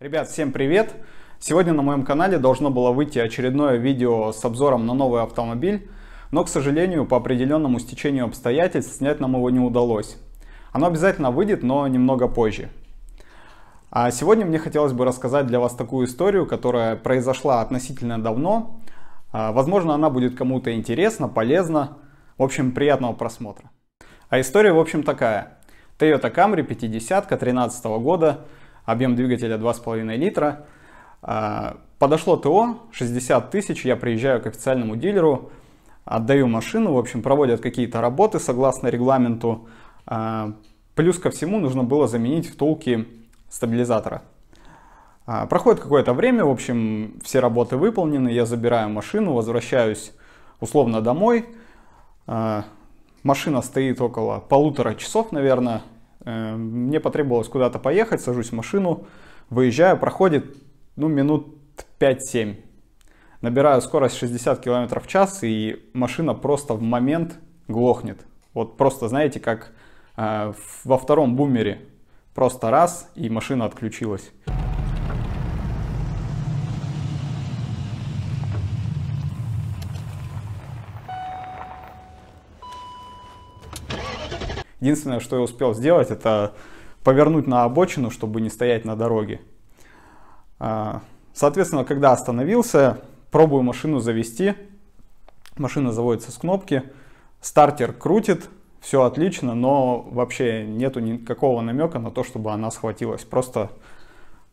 Ребят, всем привет! Сегодня на моем канале должно было выйти очередное видео с обзором на новый автомобиль, но, к сожалению, по определенному стечению обстоятельств снять нам его не удалось. Оно обязательно выйдет, но немного позже. А сегодня мне хотелось бы рассказать для вас такую историю, которая произошла относительно давно. А, возможно, она будет кому-то интересна, полезна. В общем, приятного просмотра. А история, в общем, такая. Toyota Camry 50 13 года – объем двигателя 2,5 литра. А, подошло ТО, 60 тысяч, я приезжаю к официальному дилеру, отдаю машину, в общем, проводят какие-то работы согласно регламенту. А, плюс ко всему нужно было заменить втулки стабилизатора. А, проходит какое-то время, в общем, все работы выполнены, я забираю машину, возвращаюсь условно домой. Машина стоит около полутора часов, наверное, Э, мне потребовалось куда-то поехать, сажусь в машину, выезжаю, проходит ну, минут 5-7. Набираю скорость 60 км в час, и машина просто в момент глохнет. Вот просто, знаете, как э, во втором бумере. Просто раз, и машина отключилась. Единственное, что я успел сделать, это повернуть на обочину, чтобы не стоять на дороге. А, соответственно, когда остановился, пробую машину завести. Машина заводится с кнопки, стартер крутит, все отлично, но вообще нету никакого намека на то, чтобы она схватилась. Просто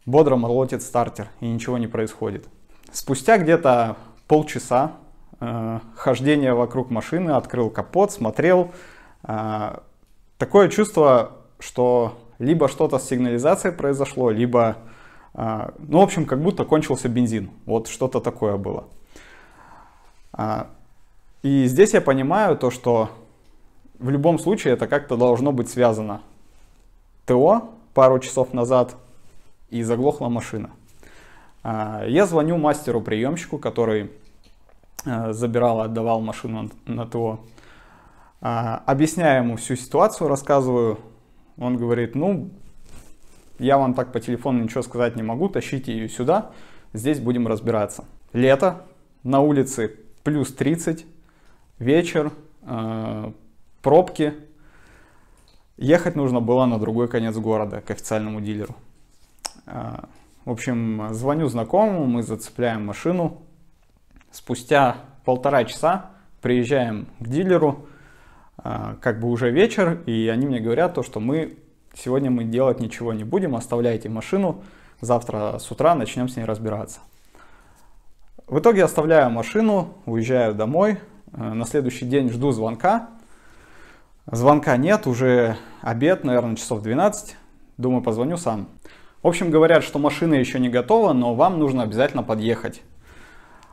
бодро молотит стартер и ничего не происходит. Спустя где-то полчаса э, хождения вокруг машины, открыл капот, смотрел, а, такое чувство, что либо что-то с сигнализацией произошло, либо, а, ну, в общем, как будто кончился бензин. Вот что-то такое было. А, и здесь я понимаю то, что в любом случае это как-то должно быть связано. ТО пару часов назад и заглохла машина. А, я звоню мастеру-приемщику, который забирал и отдавал машину на ТО. А, объясняю ему всю ситуацию, рассказываю. Он говорит, ну, я вам так по телефону ничего сказать не могу, тащите ее сюда, здесь будем разбираться. Лето, на улице плюс 30, вечер, э, пробки. Ехать нужно было на другой конец города к официальному дилеру. Э, в общем, звоню знакомому, мы зацепляем машину. Спустя полтора часа приезжаем к дилеру, а, как бы уже вечер, и они мне говорят то, что мы сегодня мы делать ничего не будем, оставляйте машину, завтра с утра начнем с ней разбираться. В итоге оставляю машину, уезжаю домой, э, на следующий день жду звонка. Звонка нет, уже обед, наверное, часов 12. Думаю, позвоню сам. В общем, говорят, что машина еще не готова, но вам нужно обязательно подъехать.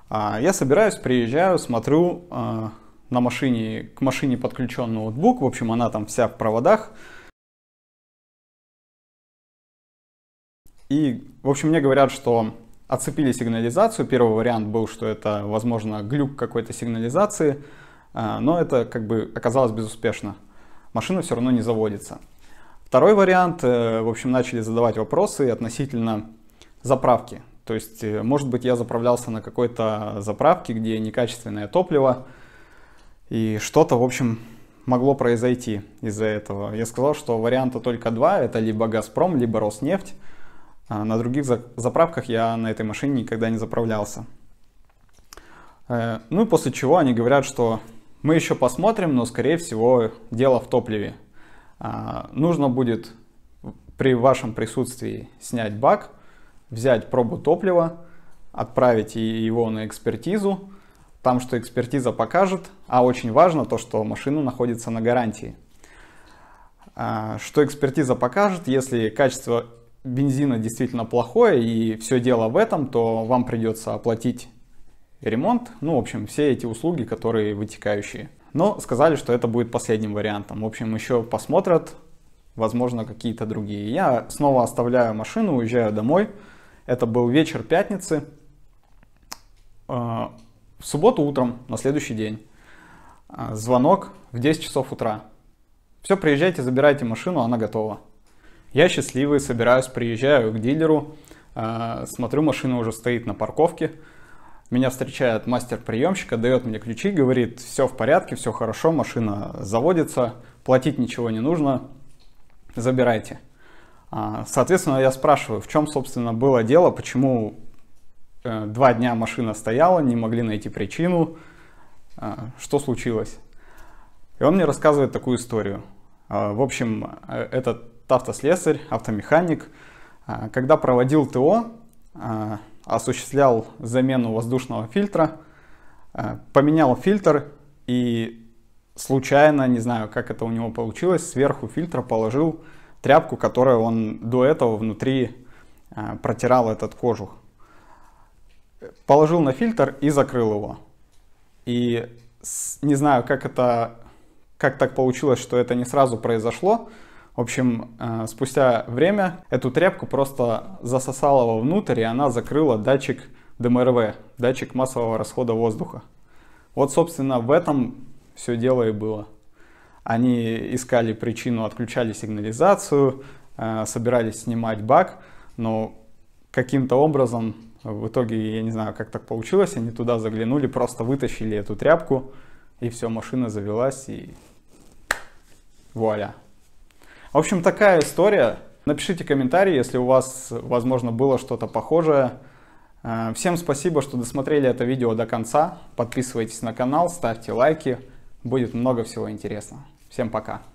А, я собираюсь, приезжаю, смотрю, а, на машине, к машине подключен ноутбук, в общем, она там вся в проводах. И, в общем, мне говорят, что отцепили сигнализацию. Первый вариант был, что это, возможно, глюк какой-то сигнализации, э, но это как бы оказалось безуспешно. Машина все равно не заводится. Второй вариант, э, в общем, начали задавать вопросы относительно заправки. То есть, э, может быть, я заправлялся на какой-то заправке, где некачественное топливо, и что-то, в общем, могло произойти из-за этого. Я сказал, что варианта только два. Это либо «Газпром», либо «Роснефть». А на других заправках я на этой машине никогда не заправлялся. Э, ну и после чего они говорят, что мы еще посмотрим, но скорее всего дело в топливе. А, нужно будет при вашем присутствии снять бак, взять пробу топлива, отправить его на экспертизу, там, что экспертиза покажет, а очень важно то, что машина находится на гарантии. А, что экспертиза покажет, если качество бензина действительно плохое и все дело в этом, то вам придется оплатить ремонт, ну, в общем, все эти услуги, которые вытекающие. Но сказали, что это будет последним вариантом. В общем, еще посмотрят, возможно, какие-то другие. Я снова оставляю машину, уезжаю домой. Это был вечер пятницы. А, в субботу утром, на следующий день, а, звонок в 10 часов утра. Все, приезжайте, забирайте машину, она готова. Я счастливый, собираюсь, приезжаю к дилеру, а, смотрю, машина уже стоит на парковке. Меня встречает мастер приемщика, дает мне ключи, говорит, все в порядке, все хорошо, машина заводится, платить ничего не нужно, забирайте. А, соответственно, я спрашиваю, в чем, собственно, было дело, почему Э, два дня машина стояла, не могли найти причину, э, что случилось. И он мне рассказывает такую историю. Э, в общем, этот автослесарь, автомеханик, когда проводил ТО, осуществлял замену воздушного фильтра, поменял фильтр и случайно, не знаю, как это у него получилось, сверху фильтра положил тряпку, которую он до этого внутри протирал этот кожух положил на фильтр и закрыл его. И не знаю, как это, как так получилось, что это не сразу произошло. В общем, э, спустя время эту тряпку просто засосала его внутрь, и она закрыла датчик ДМРВ, датчик массового расхода воздуха. Вот, собственно, в этом все дело и было. Они искали причину, отключали сигнализацию, э, собирались снимать бак, но каким-то образом в итоге, я не знаю, как так получилось, они туда заглянули, просто вытащили эту тряпку, и все, машина завелась, и вуаля. В общем, такая история. Напишите комментарий, если у вас, возможно, было что-то похожее. Э, всем спасибо, что досмотрели это видео до конца. Подписывайтесь на канал, ставьте лайки. Будет много всего интересного. Всем пока.